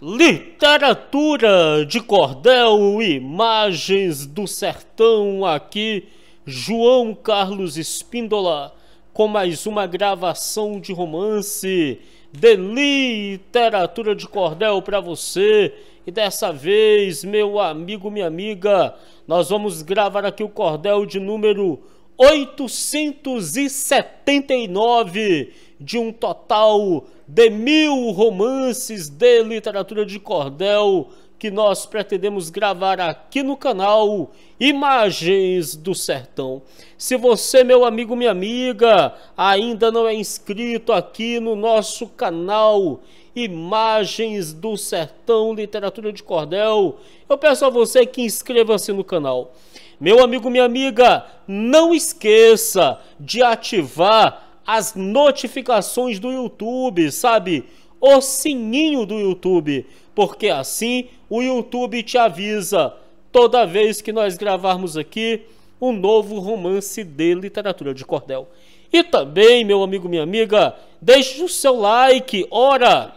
Literatura de cordel, imagens do sertão aqui, João Carlos Espíndola, com mais uma gravação de romance de literatura de cordel para você. E dessa vez, meu amigo, minha amiga, nós vamos gravar aqui o cordel de número 879 de um total de mil romances de literatura de cordel que nós pretendemos gravar aqui no canal Imagens do Sertão. Se você, meu amigo, minha amiga, ainda não é inscrito aqui no nosso canal Imagens do Sertão Literatura de Cordel, eu peço a você que inscreva-se no canal. Meu amigo, minha amiga, não esqueça de ativar as notificações do YouTube, sabe? O sininho do YouTube, porque assim o YouTube te avisa toda vez que nós gravarmos aqui um novo romance de literatura de cordel. E também, meu amigo, minha amiga, deixe o seu like, ora!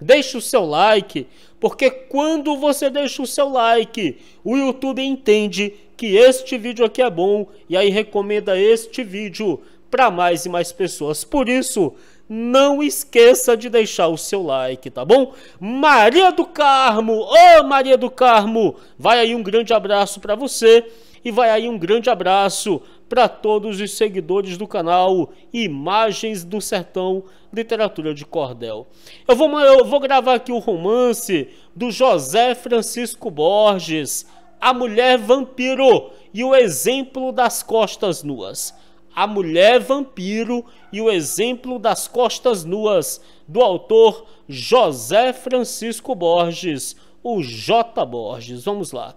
Deixe o seu like, porque quando você deixa o seu like, o YouTube entende que este vídeo aqui é bom e aí recomenda este vídeo para mais e mais pessoas. Por isso, não esqueça de deixar o seu like, tá bom? Maria do Carmo, ô oh Maria do Carmo, vai aí um grande abraço para você e vai aí um grande abraço para todos os seguidores do canal Imagens do Sertão Literatura de Cordel. Eu vou, eu vou gravar aqui o romance do José Francisco Borges, a mulher vampiro e o exemplo das costas nuas. A Mulher Vampiro e o Exemplo das Costas Nuas, do autor José Francisco Borges, o J. Borges. Vamos lá.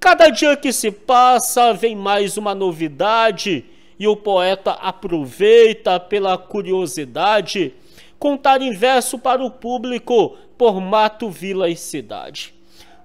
Cada dia que se passa vem mais uma novidade e o poeta aproveita pela curiosidade contar em verso para o público por mato, vila e cidade.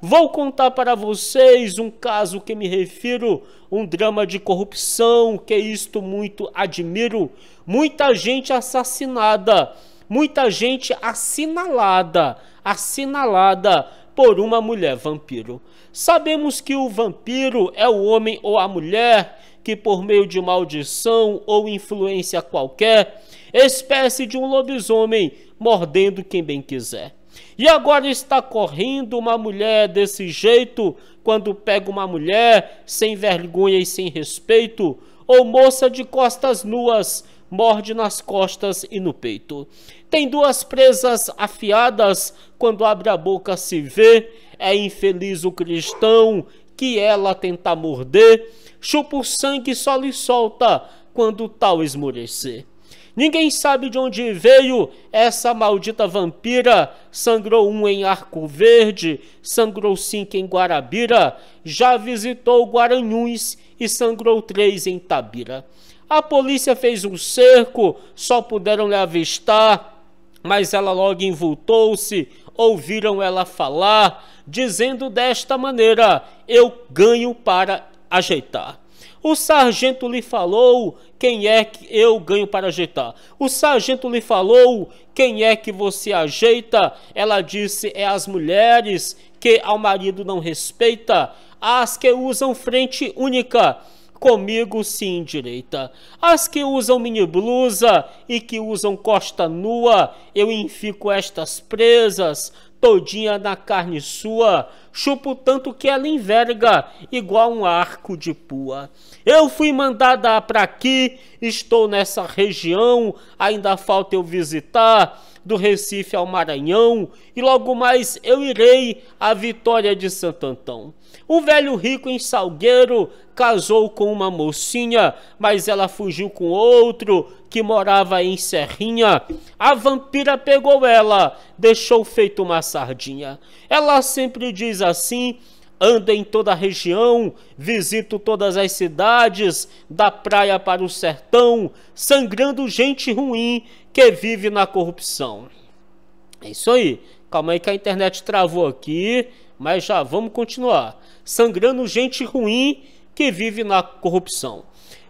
Vou contar para vocês um caso que me refiro, um drama de corrupção que isto muito admiro. Muita gente assassinada, muita gente assinalada, assinalada por uma mulher vampiro. Sabemos que o vampiro é o homem ou a mulher que por meio de maldição ou influência qualquer, espécie de um lobisomem mordendo quem bem quiser. E agora está correndo uma mulher desse jeito quando pega uma mulher sem vergonha e sem respeito, ou moça de costas nuas, morde nas costas e no peito. Tem duas presas afiadas, quando abre a boca se vê, é infeliz o cristão que ela tenta morder, chupa o sangue e só lhe solta quando tal esmorecer. Ninguém sabe de onde veio essa maldita vampira. Sangrou um em Arco Verde, sangrou cinco em Guarabira, já visitou Guaranhuns e sangrou três em Tabira. A polícia fez um cerco, só puderam lhe avistar, mas ela logo involtou se ouviram ela falar, dizendo desta maneira: Eu ganho para ajeitar. O sargento lhe falou quem é que eu ganho para ajeitar. O sargento lhe falou quem é que você ajeita. Ela disse: é as mulheres que ao marido não respeita, as que usam frente única comigo se endireita. As que usam mini blusa e que usam costa nua, eu enfico estas presas todinha na carne sua chupo tanto que ela enverga, igual um arco de pua. Eu fui mandada para aqui, estou nessa região, ainda falta eu visitar do Recife ao Maranhão, e logo mais eu irei à Vitória de Santo Antão. Um velho rico em Salgueiro casou com uma mocinha, mas ela fugiu com outro que morava em Serrinha. A vampira pegou ela, deixou feito uma sardinha. Ela sempre diz assim: ando em toda a região, visito todas as cidades, da praia para o sertão, sangrando gente ruim que vive na corrupção. É isso aí. Calma aí que a internet travou aqui, mas já vamos continuar. Sangrando gente ruim que vive na corrupção.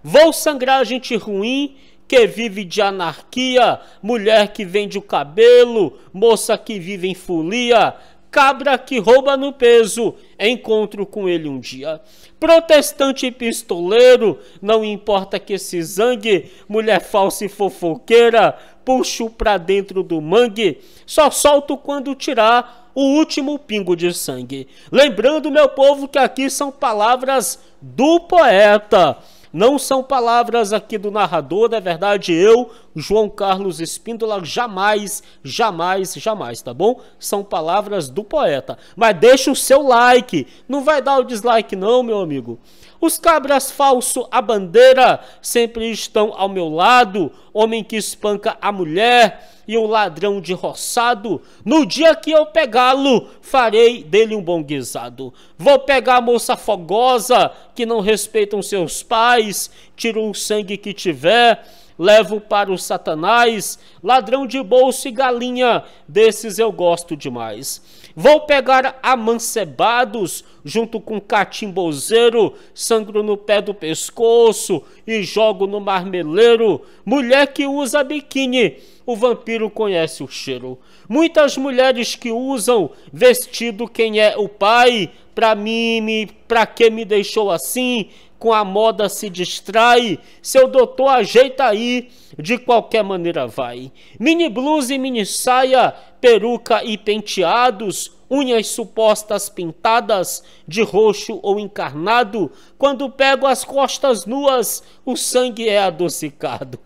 Vou sangrar gente ruim que vive de anarquia, mulher que vende o cabelo, moça que vive em folia, cabra que rouba no peso, encontro com ele um dia. Protestante e pistoleiro, não importa que se zangue, mulher falsa e fofoqueira, puxo pra dentro do mangue, só solto quando tirar o último pingo de sangue. Lembrando, meu povo, que aqui são palavras do poeta. Não são palavras aqui do narrador, é verdade eu João Carlos Espíndola, jamais, jamais, jamais, tá bom? São palavras do poeta. Mas deixa o seu like, não vai dar o dislike não, meu amigo. Os cabras falso, a bandeira, sempre estão ao meu lado. Homem que espanca a mulher e o ladrão de roçado. No dia que eu pegá-lo, farei dele um bom guisado. Vou pegar a moça fogosa, que não respeitam seus pais, tiro o sangue que tiver levo para o Satanás, ladrão de bolso e galinha, desses eu gosto demais. Vou pegar amancebados, junto com catimbozeiro, sangro no pé do pescoço e jogo no marmeleiro. Mulher que usa biquíni, o vampiro conhece o cheiro. Muitas mulheres que usam vestido quem é o pai, pra mim, pra que me deixou assim, com a moda se distrai, seu doutor ajeita aí, de qualquer maneira vai. Mini blusa e mini saia, peruca e penteados, unhas supostas pintadas de roxo ou encarnado, quando pego as costas nuas, o sangue é adocicado.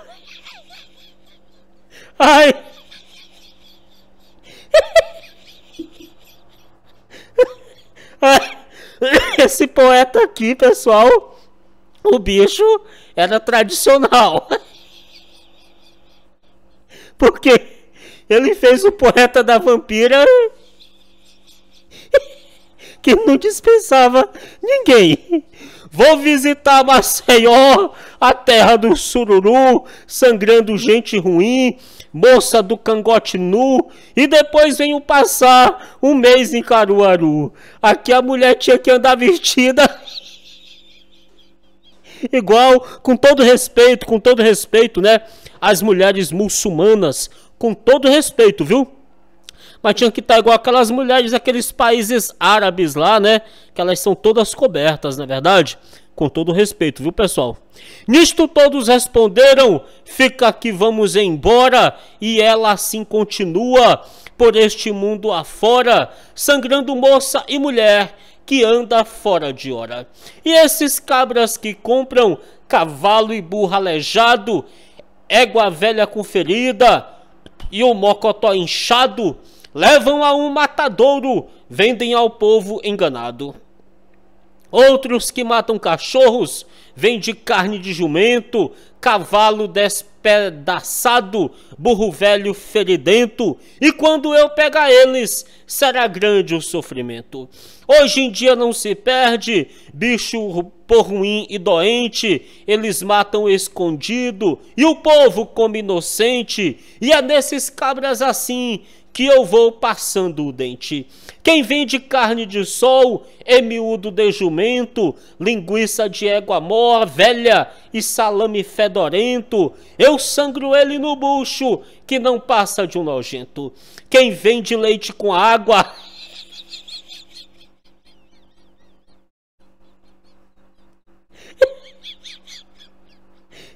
Ai! Esse poeta aqui, pessoal, o bicho era tradicional. Porque ele fez o poeta da vampira que não dispensava ninguém. Vou visitar Maceió, a terra do sururu, sangrando gente ruim, moça do cangote nu, e depois venho passar um mês em Caruaru. Aqui a mulher tinha que andar vestida igual, com todo respeito, com todo respeito, né? As mulheres muçulmanas, com todo respeito, viu? mas tinha que estar igual aquelas mulheres daqueles países árabes lá, né? Que elas são todas cobertas, na é verdade? Com todo respeito, viu, pessoal? Nisto todos responderam: Fica que vamos embora. E ela assim continua por este mundo afora, sangrando moça e mulher que anda fora de hora. E esses cabras que compram cavalo e burra aleijado, égua velha com ferida e o mocotó inchado, levam a um matadouro, vendem ao povo enganado. Outros que matam cachorros, vendem carne de jumento, cavalo despedaçado, burro velho feridento, e quando eu pegar eles, será grande o sofrimento. Hoje em dia não se perde bicho por ruim e doente, eles matam escondido, e o povo come inocente, e é desses cabras assim que eu vou passando o dente. Quem vende carne de sol é miúdo de jumento, linguiça de égua mor, velha e salame fedorento. Eu sangro ele no bucho, que não passa de um nojento. Quem vende leite com água.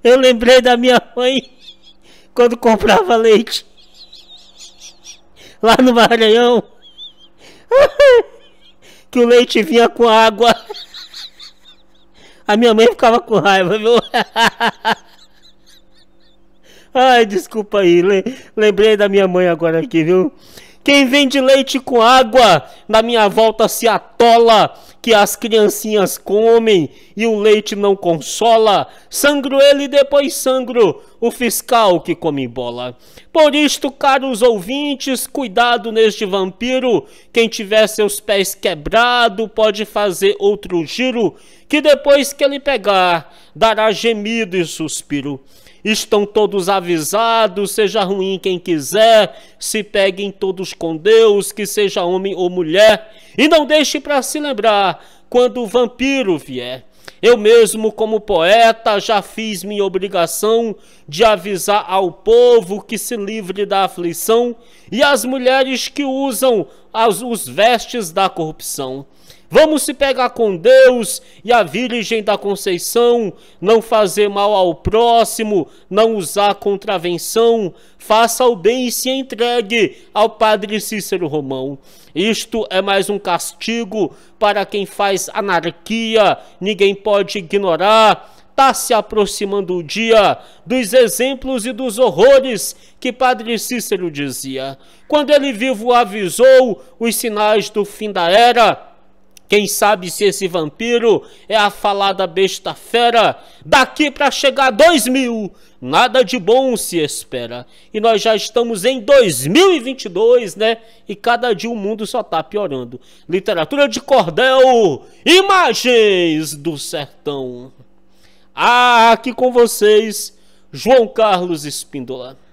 Eu lembrei da minha mãe quando comprava leite lá no Maranhão. que o leite vinha com água. A minha mãe ficava com raiva, viu? Ai, desculpa aí, lembrei da minha mãe agora aqui, viu? Quem vende leite com água, na minha volta se atola que as criancinhas comem e o leite não consola, sangro ele e depois sangro o fiscal que come bola. Por isto, caros ouvintes, cuidado neste vampiro, quem tiver seus pés quebrado pode fazer outro giro, que depois que ele pegar, dará gemido e suspiro. Estão todos avisados, seja ruim quem quiser, se peguem todos com Deus, que seja homem ou mulher, e não deixe para se lembrar quando o vampiro vier. Eu mesmo, como poeta, já fiz minha obrigação de avisar ao povo que se livre da aflição e às mulheres que usam as, os vestes da corrupção. Vamos se pegar com Deus e a Virgem da Conceição, não fazer mal ao próximo, não usar contravenção, faça o bem e se entregue ao Padre Cícero Romão. Isto é mais um castigo para quem faz anarquia, ninguém pode ignorar está se aproximando o dia dos exemplos e dos horrores que Padre Cícero dizia. Quando ele vivo avisou os sinais do fim da era, quem sabe se esse vampiro é a falada besta fera? Daqui para chegar a 2000, nada de bom se espera. E nós já estamos em 2022, né? E cada dia o mundo só tá piorando. Literatura de cordel, imagens do sertão. Ah, aqui com vocês, João Carlos Espíndola.